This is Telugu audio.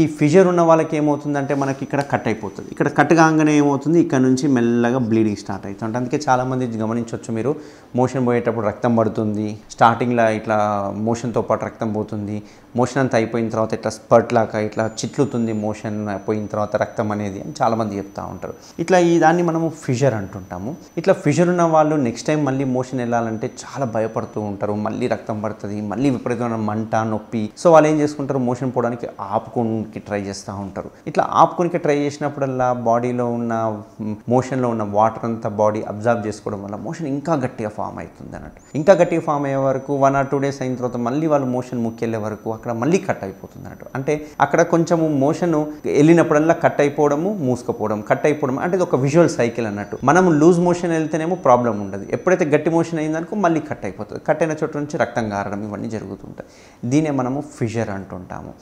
ఈ ఫిజర్ ఉన్న వాళ్ళకి ఏమవుతుందంటే మనకి ఇక్కడ కట్ అయిపోతుంది ఇక్కడ కట్ కాగానే ఏమవుతుంది ఇక్కడ నుంచి మెల్లగా బ్లీడింగ్ స్టార్ట్ అవుతుంది అందుకే చాలామంది గమనించవచ్చు మీరు మోషన్ పోయేటప్పుడు రక్తం పడుతుంది స్టార్టింగ్లో ఇట్లా మోషన్తో పాటు రక్తం పోతుంది మోషన్ అంతా అయిపోయిన తర్వాత ఇట్లా స్పర్ట్ లాగా ఇట్లా చిట్లుతుంది మోషన్ అయిపోయిన తర్వాత రక్తం అనేది అని చాలామంది చెప్తూ ఉంటారు ఇట్లా ఈ దాన్ని మనము ఫిజర్ అంటుంటాము ఇట్లా ఫిజర్ ఉన్న వాళ్ళు నెక్స్ట్ టైం మళ్ళీ మోషన్ వెళ్ళాలంటే చాలా భయపడుతూ ఉంటారు మళ్ళీ రక్తం పడుతుంది మళ్ళీ విపరీతమైన మంట నొప్పి సో వాళ్ళు ఏం చేసుకుంటారు మోషన్ పోవడానికి ఆపుకుంటారు ఆపుకునికి ట్రై చేస్తూ ఉంటారు ఇట్లా ఆపుకునికి ట్రై చేసినప్పుడల్లా బాడీలో ఉన్న మోషన్లో ఉన్న వాటర్ అంతా బాడీ అబ్జర్వ్ చేసుకోవడం వల్ల మోషన్ ఇంకా గట్టిగా ఫామ్ అవుతుంది అన్నట్టు ఇంకా గట్టిగా ఫామ్ అయ్యే వరకు వన్ ఆర్ టూ డేస్ అయిన తర్వాత మళ్ళీ వాళ్ళు మోషన్ ముక్కెళ్ళే వరకు అక్కడ మళ్ళీ కట్ అయిపోతుంది అన్నట్టు అంటే అక్కడ కొంచెము మోషన్ వెళ్ళినప్పుడల్లా కట్ అయిపోవడము మూసుకపోవడం కట్ అయిపోవడం అంటే ఇది ఒక విజువల్ సైకిల్ అన్నట్టు మనం లూజ్ మోషన్ వెళ్తేనేమో ప్రాబ్లం ఉండదు ఎప్పుడైతే గట్టి మోషన్ అయిందనుకో మళ్ళీ కట్ అయిపోతుంది కట్ అయిన చోట నుంచి రక్తం కారడం ఇవన్నీ జరుగుతుంటాయి దీనే మనము ఫిజర్ అంటుంటాము